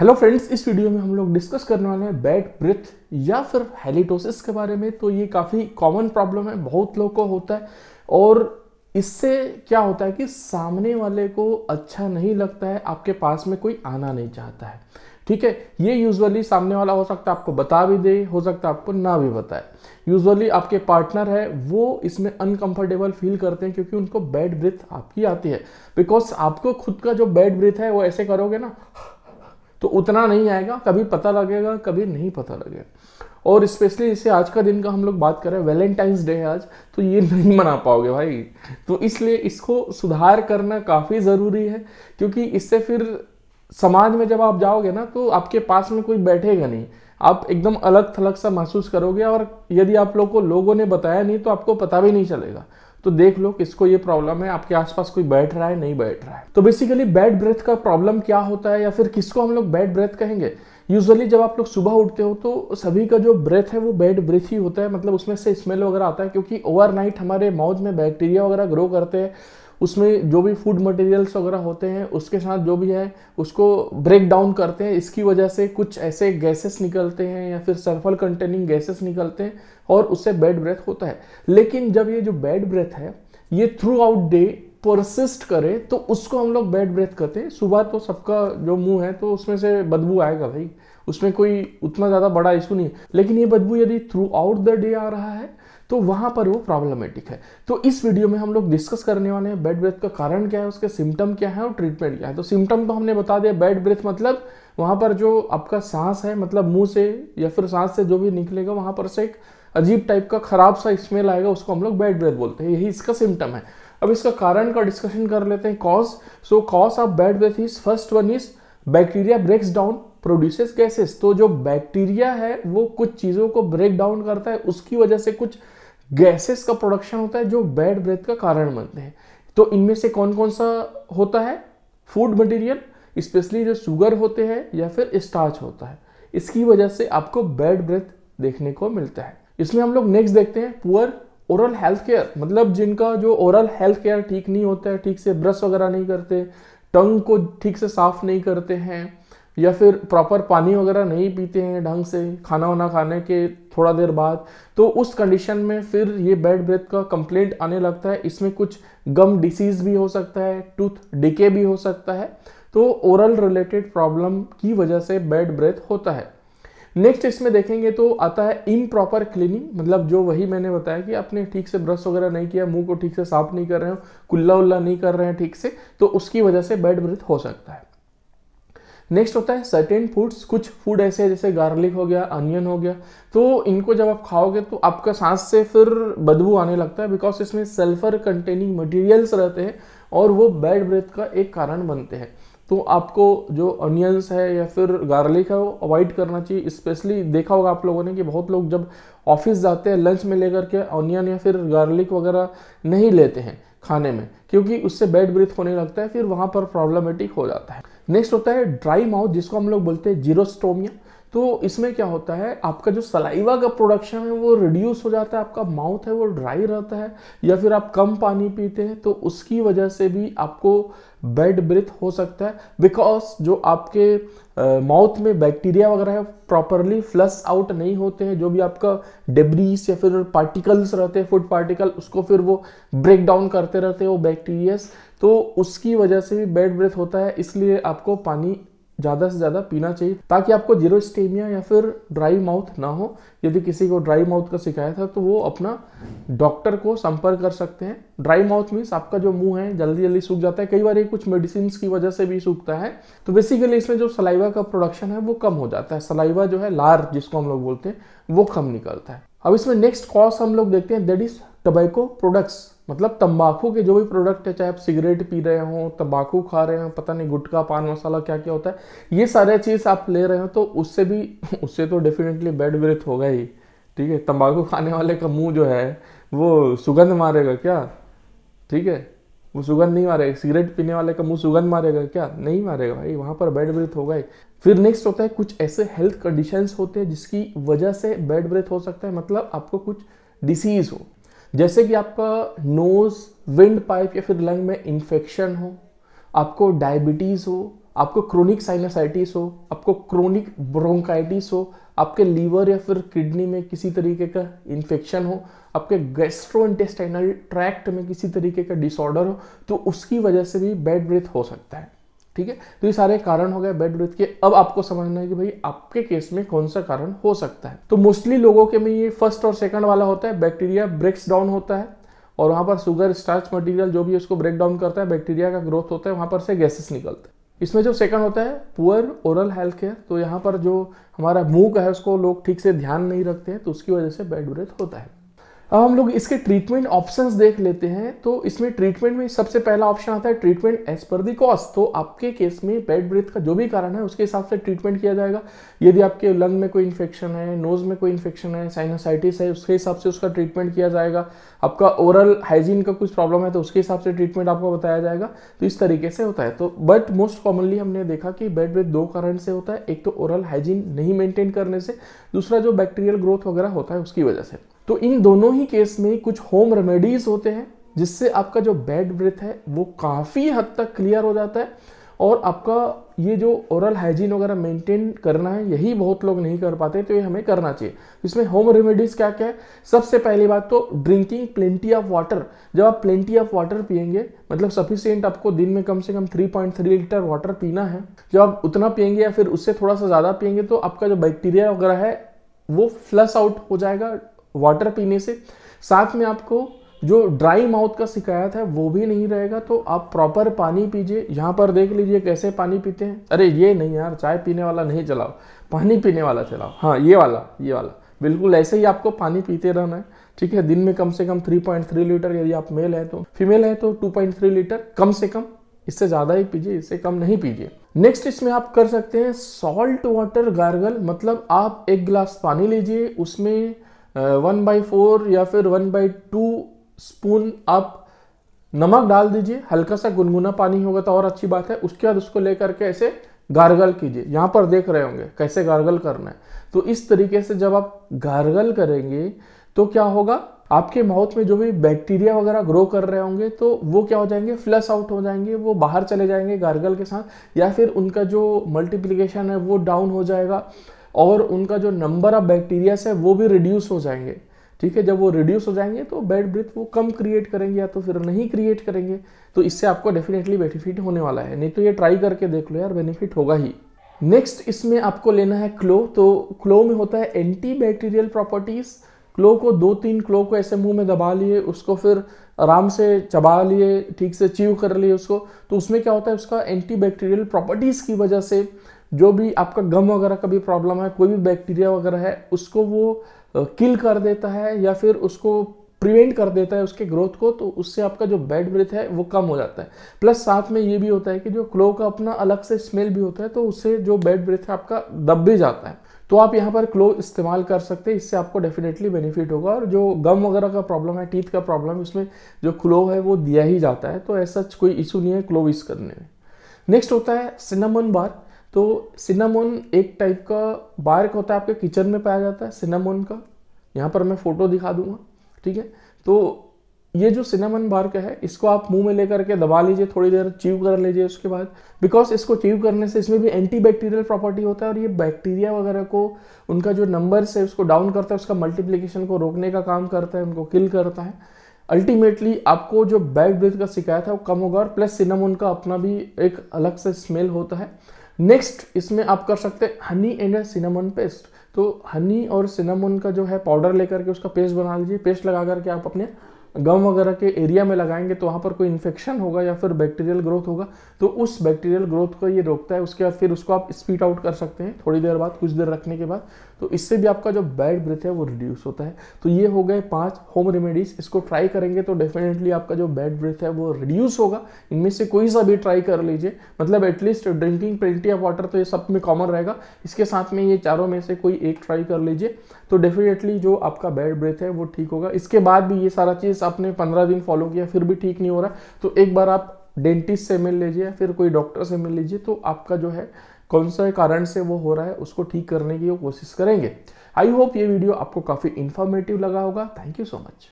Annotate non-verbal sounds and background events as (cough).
hello friends इस video में हम लोग डिस्कस करने वाले हैं बैड ब्रिथ या फिर हेलिटोसिस के बारे में तो ये काफ़ी कॉमन प्रॉब्लम है बहुत लोग को होता है और इससे क्या होता है कि सामने वाले को अच्छा नहीं लगता है आपके पास में कोई आना नहीं चाहता है ठीक है ये यूजुअली सामने वाला हो सकता है आपको बता भी दे हो सकता है आपको ना भी बताए यूजुअली आपके पार्टनर है वो इसमें अनकंफर्टेबल फील करते हैं क्योंकि उनको बैड ब्रिथ आपकी आती है बिकॉज आपको खुद का जो बैड ब्रिथ है वो ऐसे करोगे ना तो उतना नहीं आएगा कभी पता लगेगा कभी नहीं पता लगेगा और स्पेशली इसे आज का दिन का हम लोग बात करें वैलेंटाइंस डे है आज तो ये (laughs) नहीं मना पाओगे भाई तो इसलिए इसको सुधार करना काफ़ी ज़रूरी है क्योंकि इससे फिर समाज में जब आप जाओगे ना तो आपके पास में कोई बैठेगा नहीं आप एकदम अलग थलग सा महसूस करोगे और यदि आप लोग को लोगों ने बताया नहीं तो आपको पता भी नहीं चलेगा तो देख लो किसको ये प्रॉब्लम है आपके आसपास कोई बैठ रहा है नहीं बैठ रहा है तो बेसिकली बैड ब्रेथ का प्रॉब्लम क्या होता है या फिर किसको हम लोग बैड ब्रेथ कहेंगे यूजुअली जब आप लोग सुबह उठते हो तो सभी का जो ब्रेथ है वो बैड ब्रेथ ही होता है मतलब उसमें से स्मेल वगैरह आता है क्योंकि ओवरनाइट हमारे माउथ में बैक्टीरिया वगैरह ग्रो करते हैं उसमें जो भी फूड मटेरियल्स वगैरह होते हैं उसके साथ जो भी है उसको ब्रेक डाउन करते हैं इसकी वजह से कुछ ऐसे गैसेस निकलते हैं या फिर सल्फर कंटेनिंग गैसेस निकलते हैं और उससे बैड ब्रेथ होता है लेकिन जब ये जो बैड ब्रेथ है ये थ्रू आउट डे परसिस्ट करे तो उसको हम लोग बैड ब्रेथ करते हैं सुबह तो सबका जो मुंह है तो उसमें से बदबू आएगा भाई उसमें कोई उतना ज़्यादा बड़ा इशू नहीं है लेकिन ये बदबू यदि थ्रू आउट द डे आ रहा है तो वहाँ पर वो प्रॉब्लमेटिक है तो इस वीडियो में हम लोग डिस्कस करने वाले हैं बेड ब्रेथ का कारण क्या है उसके सिम्टम क्या है और ट्रीटमेंट क्या है तो सिम्टम तो हमने बता दिया बेड ब्रेथ मतलब वहाँ पर जो आपका सांस है मतलब मुंह से या फिर सांस से जो भी निकलेगा वहाँ पर से एक अजीब टाइप का खराब सा स्मेल आएगा उसको हम लोग बेड ब्रेथ बोलते हैं यही इसका सिम्टम है अब इसका कारण का डिस्कशन कर लेते हैं cause so cause of bad breath is first one is bacteria breaks down produces gases तो जो बैक्टीरिया है वो कुछ चीज़ों को ब्रेक डाउन करता है उसकी वजह से कुछ गैसेस का प्रोडक्शन होता है जो बैड ब्रेथ का कारण बनते हैं तो इनमें से कौन कौन सा होता है फूड मटेरियल स्पेशली जो शुगर होते हैं या फिर स्टार्च होता है इसकी वजह से आपको बैड ब्रेथ देखने को मिलता है इसमें हम लोग नेक्स्ट देखते हैं पुअर ओरल हेल्थ केयर मतलब जिनका जो ओरल हेल्थ केयर ठीक नहीं होता है ठीक से ब्रश वगैरह नहीं करते टंग को ठीक से साफ नहीं करते हैं या फिर प्रॉपर पानी वगैरह नहीं पीते हैं ढंग से खाना वाना खाने के थोड़ा देर बाद तो उस कंडीशन में फिर ये बेड ब्रेथ का कंप्लेंट आने लगता है इसमें कुछ गम डिसीज़ भी हो सकता है टूथ डिके भी हो सकता है तो ओरल रिलेटेड प्रॉब्लम की वजह से बेड ब्रेथ होता है नेक्स्ट इसमें देखेंगे तो आता है इम प्रॉपर क्लीनिंग मतलब जो वही मैंने बताया कि आपने ठीक से ब्रश वगैरह नहीं किया मुंह को ठीक से साफ नहीं कर रहे हो कुल्ला उल्ला नहीं कर रहे हैं ठीक से तो उसकी वजह से बेड ब्रेथ हो सकता है नेक्स्ट होता है सर्टेन फूड्स कुछ फूड ऐसे जैसे गार्लिक हो गया अनियन हो गया तो इनको जब आप खाओगे तो आपका सांस से फिर बदबू आने लगता है बिकॉज इसमें सल्फर कंटेनिंग मटेरियल्स रहते हैं और वो बैड ब्रेथ का एक कारण बनते हैं तो आपको जो अनियंस है या फिर गार्लिक है वो अवॉइड करना चाहिए स्पेशली देखा होगा आप लोगों ने कि बहुत लोग जब ऑफिस जाते हैं लंच में लेकर के ऑनियन या फिर गार्लिक वगैरह नहीं लेते हैं खाने में क्योंकि उससे बैड ब्रीथ होने लगता है फिर वहाँ पर प्रॉब्लमेटिक हो जाता है नेक्स्ट होता है ड्राई माउथ जिसको हम लोग बोलते हैं जीरोस्टोमिया तो इसमें क्या होता है आपका जो सलाइवा का प्रोडक्शन है वो रिड्यूस हो जाता है आपका माउथ है वो ड्राई रहता है या फिर आप कम पानी पीते हैं तो उसकी वजह से भी आपको बेड ब्रिथ हो सकता है बिकॉज जो आपके माउथ में बैक्टीरिया वगैरह प्रॉपरली फ्लस आउट नहीं होते हैं जो भी आपका डेब्रीस या फिर पार्टिकल्स रहते हैं फूड पार्टिकल उसको फिर वो ब्रेक डाउन करते रहते हैं वो बैक्टीरियस तो उसकी वजह से भी बेड ब्रेथ होता है इसलिए आपको पानी ज़्यादा से ज़्यादा पीना चाहिए ताकि आपको जीरोस्टेमिया या फिर ड्राई माउथ ना हो यदि किसी को ड्राई माउथ का शिकायत है तो वो अपना डॉक्टर को संपर्क कर सकते हैं ड्राई माउथ मीन्स आपका जो मुंह है जल्दी जल्दी सूख जाता है कई बार ये कुछ मेडिसिन की वजह से भी सूखता है तो बेसिकली इसमें जो सलाइवा का प्रोडक्शन है वो कम हो जाता है सलाइवा जो है लार जिसको हम लोग बोलते हैं वो कम निकलता है अब इसमें नेक्स्ट कॉज हम लोग देखते हैं दैट इज टोबैको प्रोडक्ट्स मतलब तंबाकू के जो भी प्रोडक्ट है चाहे आप सिगरेट पी रहे हो तंबाकू खा रहे हो पता नहीं गुटखा पान मसाला क्या क्या होता है ये सारे चीज़ आप ले रहे हो तो उससे भी (laughs) उससे तो डेफिनेटली बैड ब्रेथ होगा ही ठीक है तंबाकू खाने वाले का मुंह जो है वो सुगंध मारेगा क्या ठीक है वो सुगंध नहीं मारेगा सिगरेट पीने वाले का मुंह सुगंध मारेगा क्या नहीं मारेगा भाई वहाँ पर बैड ब्रेथ होगा ही फिर नेक्स्ट होता है कुछ ऐसे हेल्थ कंडीशंस होते हैं जिसकी वजह से बैड ब्रेथ हो सकता है मतलब आपको कुछ डिसीज़ हो जैसे कि आपका नोज़ विंड पाइप या फिर लंग में इन्फेक्शन हो आपको डायबिटीज़ हो आपको क्रोनिक साइनसाइटिस हो आपको क्रोनिक ब्रोंकाइटिस हो आपके लीवर या फिर किडनी में किसी तरीके का इन्फेक्शन हो आपके गेस्ट्रो इंटेस्टाइनल ट्रैक्ट में किसी तरीके का डिसऑर्डर हो तो उसकी वजह से भी बेड ब्रेथ हो सकता है ठीक है तो ये सारे कारण हो गए बेड ब्रेथ के अब आपको समझना है कि भाई आपके केस में कौन सा कारण हो सकता है तो मोस्टली लोगों के में ये फर्स्ट और सेकंड वाला होता है बैक्टीरिया ब्रेक्स डाउन होता है और वहां पर शुगर स्टार्च मटेरियल जो भी उसको ब्रेक डाउन करता है बैक्टीरिया का ग्रोथ होता है वहां पर से गैसेस निकलते हैं इसमें जो सेकंड होता है पुअर ओरल हेल्थ केयर तो यहाँ पर जो हमारा मुंह का है उसको लोग ठीक से ध्यान नहीं रखते हैं तो उसकी वजह से बेड ब्रेथ होता है अब हम लोग इसके ट्रीटमेंट ऑप्शंस देख लेते हैं तो इसमें ट्रीटमेंट में सबसे पहला ऑप्शन आता है ट्रीटमेंट एज पर दी कॉस्ट तो आपके केस में बेड ब्रेथ का जो भी कारण है उसके हिसाब से ट्रीटमेंट किया जाएगा यदि आपके लंग में कोई इन्फेक्शन है नोज़ में कोई इन्फेक्शन है साइनोसाइटिस है उसके हिसाब से उसका ट्रीटमेंट किया जाएगा आपका ओरल हाइजीन का कुछ प्रॉब्लम है तो उसके हिसाब से ट्रीटमेंट आपको बताया जाएगा तो इस तरीके से होता है तो बट मोस्ट कॉमनली हमने देखा कि बेड ब्रेथ दो कारण से होता है एक तो ओरल हाइजीन नहीं मेंटेन करने से दूसरा जो बैक्टीरियल ग्रोथ वगैरह होता है उसकी वजह से तो इन दोनों ही केस में कुछ होम रेमेडीज होते हैं जिससे आपका जो बैड ब्रेथ है वो काफ़ी हद तक क्लियर हो जाता है और आपका ये जो ओरल हाइजीन वगैरह मेंटेन करना है यही बहुत लोग नहीं कर पाते तो ये हमें करना चाहिए तो इसमें होम रेमेडीज़ क्या क्या है सबसे पहली बात तो ड्रिंकिंग प्लेंटी ऑफ वाटर जब आप प्लेंटी ऑफ वाटर पियेंगे मतलब सफिशियंट आपको दिन में कम से कम 3.3 लीटर वाटर पीना है जब आप उतना पियेंगे या फिर उससे थोड़ा सा ज़्यादा पियेंगे तो आपका जो बैक्टीरिया वगैरह है वो फ्लस आउट हो जाएगा वाटर पीने से साथ में आपको जो ड्राई माउथ का शिकायत है वो भी नहीं रहेगा तो आप प्रॉपर पानी पीजिए यहाँ पर देख लीजिए कैसे पानी पीते हैं अरे ये नहीं यार चाय पीने वाला नहीं चलाओ पानी पीने वाला चलाओ हाँ ये वाला ये वाला बिल्कुल ऐसे ही आपको पानी पीते रहना है ठीक है दिन में कम से कम 3.3 लीटर यदि आप मेल है तो फीमेल है तो 2.3 लीटर कम से कम इससे ज़्यादा ही पीजिए इससे कम नहीं पीजिए नेक्स्ट इसमें आप कर सकते हैं सॉल्ट वाटर गार्गल मतलब आप एक गिलास पानी लीजिए उसमें वन बाई फोर या फिर वन बाई टू स्पून आप नमक डाल दीजिए हल्का सा गुनगुना पानी होगा तो और अच्छी बात है उसके बाद उसको लेकर के ऐसे गार्गल कीजिए यहाँ पर देख रहे होंगे कैसे गार्गल करना है तो इस तरीके से जब आप गार्गल करेंगे तो क्या होगा आपके माउथ में जो भी बैक्टीरिया वगैरह ग्रो कर रहे होंगे तो वो क्या हो जाएंगे फ्लस आउट हो जाएंगे वो बाहर चले जाएंगे गार्गल के साथ या फिर उनका जो मल्टीप्लीकेशन है वो डाउन हो जाएगा और उनका जो नंबर ऑफ बैक्टीरिया है वो भी रिड्यूस हो जाएंगे ठीक है जब वो रिड्यूस हो जाएंगे तो बेड ब्रिथ वो कम क्रिएट करेंगे या तो फिर नहीं क्रिएट करेंगे तो इससे आपको डेफिनेटली बेनिफिट होने वाला है नहीं तो ये ट्राई करके देख लो यार बेनिफिट होगा ही नेक्स्ट इसमें आपको लेना है क्लो तो क्लो में होता है एंटी बैक्टीरियल प्रॉपर्टीज़ क्लो को दो तीन क्लो को ऐसे मुंह में दबा लिए उसको फिर आराम से चबा लिए ठीक से चीव कर लिए उसको तो उसमें क्या होता है उसका एंटी बैक्टीरियल प्रॉपर्टीज़ की वजह से जो भी आपका गम वगैरह का भी प्रॉब्लम है कोई भी बैक्टीरिया वगैरह है उसको वो किल कर देता है या फिर उसको प्रिवेंट कर देता है उसके ग्रोथ को तो उससे आपका जो बेड ब्रेथ है वो कम हो जाता है प्लस साथ में ये भी होता है कि जो क्लो का अपना अलग से स्मेल भी होता है तो उससे जो बेड ब्रेथ है आपका दब भी जाता है तो आप यहाँ पर क्लो इस्तेमाल कर सकते हैं इससे आपको डेफिनेटली बेनिफिट होगा और जो गम वगैरह का प्रॉब्लम है टीथ का प्रॉब्लम है उसमें जो क्लो है वो दिया ही जाता है तो ऐसा कोई इशू नहीं है क्लो यूज़ करने में नेक्स्ट होता है सिनेमन बार तो सिनामोन एक टाइप का बार्क होता है आपके किचन में पाया जाता है सिनामोन का यहाँ पर मैं फ़ोटो दिखा दूंगा ठीक है तो ये जो सिनामोन बार्क है इसको आप मुंह में लेकर के दबा लीजिए थोड़ी देर च्यू कर लीजिए उसके बाद बिकॉज इसको च्यू करने से इसमें भी एंटी बैक्टीरियल प्रॉपर्टी होता है और ये बैक्टीरिया वगैरह को उनका जो नंबर है उसको डाउन करता है उसका मल्टीप्लीकेशन को रोकने का काम करता है उनको किल करता है अल्टीमेटली आपको जो बैड ब्रेथ का शिकायत है वो कम होगा और प्लस सिनामोन का अपना भी एक अलग से स्मेल होता है नेक्स्ट इसमें आप कर सकते हैं हनी एंड सिनेमन पेस्ट तो हनी और सिनेमन का जो है पाउडर लेकर के उसका पेस्ट बना लीजिए पेस्ट लगा करके आप अपने गम वगैरह के एरिया में लगाएंगे तो वहाँ पर कोई इन्फेक्शन होगा या फिर बैक्टीरियल ग्रोथ होगा तो उस बैक्टीरियल ग्रोथ को ये रोकता है उसके बाद फिर उसको आप स्पीड आउट कर सकते हैं थोड़ी देर बाद कुछ देर रखने के बाद तो इससे भी आपका जो बैड ब्रेथ है वो रिड्यूस होता है तो ये हो गए पाँच होम रेमेडीज़ इसको ट्राई करेंगे तो डेफिनेटली आपका जो बैड ब्रेथ है वो रिड्यूस होगा इनमें से कोई सा भी ट्राई कर लीजिए मतलब at least drinking plenty of water तो ये सब में कॉमन रहेगा इसके साथ में ये चारों में से कोई एक ट्राई कर लीजिए तो डेफिनेटली जो आपका बैड ब्रेथ है वो ठीक होगा इसके बाद भी ये सारा चीज़ केस आपने पंद्रह दिन फॉलो किया फिर भी ठीक नहीं हो रहा तो एक बार आप डेंटिस्ट से मिल लीजिए या फिर कोई डॉक्टर से मिल लीजिए तो आपका जो है कौन सा कारण से वो हो रहा है उसको ठीक करने की कोशिश करेंगे आई होप ये वीडियो आपको काफ़ी इन्फॉर्मेटिव लगा होगा थैंक यू सो मच